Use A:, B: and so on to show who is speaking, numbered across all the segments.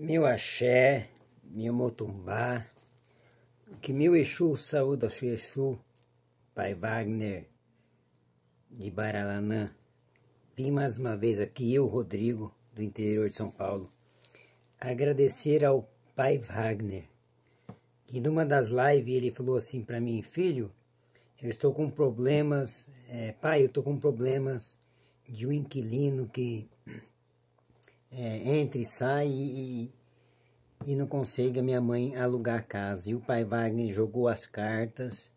A: Meu axé, meu motumbá, que meu Exu saúda seu Exu, Pai Wagner de Baralanã. Vim mais uma vez aqui, eu, Rodrigo, do interior de São Paulo, agradecer ao Pai Wagner, que numa das lives ele falou assim para mim, filho, eu estou com problemas, é, pai, eu estou com problemas de um inquilino que é, entra e sai e, e não consegue a minha mãe alugar a casa. E o pai Wagner jogou as cartas.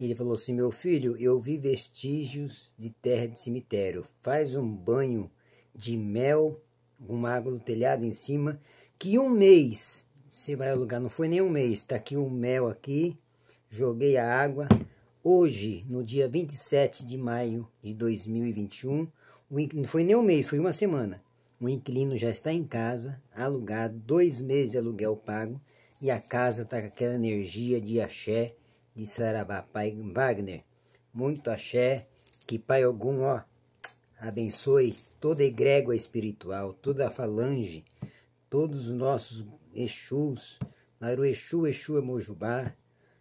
A: Ele falou assim: Meu filho, eu vi vestígios de terra de cemitério. Faz um banho de mel, uma água do telhado em cima, que um mês você vai alugar. Não foi nem um mês, tá aqui o um mel aqui. Joguei a água. Hoje, no dia 27 de maio de 2021, não foi nem um mês, foi uma semana. O inquilino já está em casa, alugado, dois meses de aluguel pago, e a casa está com aquela energia de axé, de Sarabá, Pai Wagner. Muito axé, que Pai Ogum, ó, abençoe toda a egrégua espiritual, toda a falange, todos os nossos Exus, Laru Exu, Exu é Mojubá,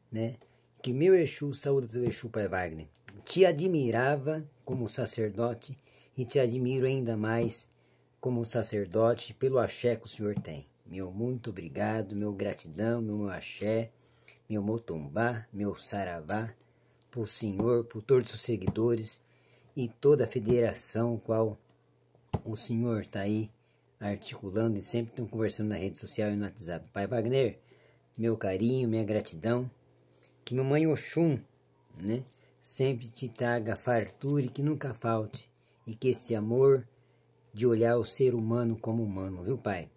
A: né? Que meu Exu saúda teu Exu, Pai Wagner. Te admirava como sacerdote e te admiro ainda mais como sacerdote, pelo axé que o senhor tem. Meu muito obrigado, meu gratidão, meu axé, meu motumbá, meu saravá, por senhor, por todos os seguidores e toda a federação qual o senhor está aí articulando e sempre estão conversando na rede social e no WhatsApp. Pai Wagner, meu carinho, minha gratidão, que mamãe Oxum, né, sempre te traga fartura e que nunca falte, e que esse amor de olhar o ser humano como humano, viu, Pai?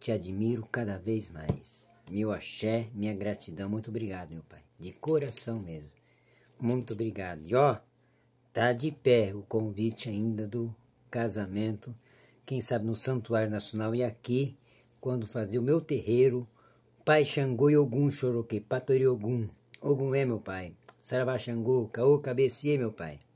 A: Te admiro cada vez mais. Meu axé, minha gratidão, muito obrigado, meu Pai. De coração mesmo. Muito obrigado. E ó, tá de pé o convite ainda do casamento, quem sabe no Santuário Nacional e aqui, quando fazer o meu terreiro, Pai Xangô e Ogum Choroque, Patori Ogum. Ogum é meu Pai. Saravá Xangô, Caô Cabeciê, meu Pai.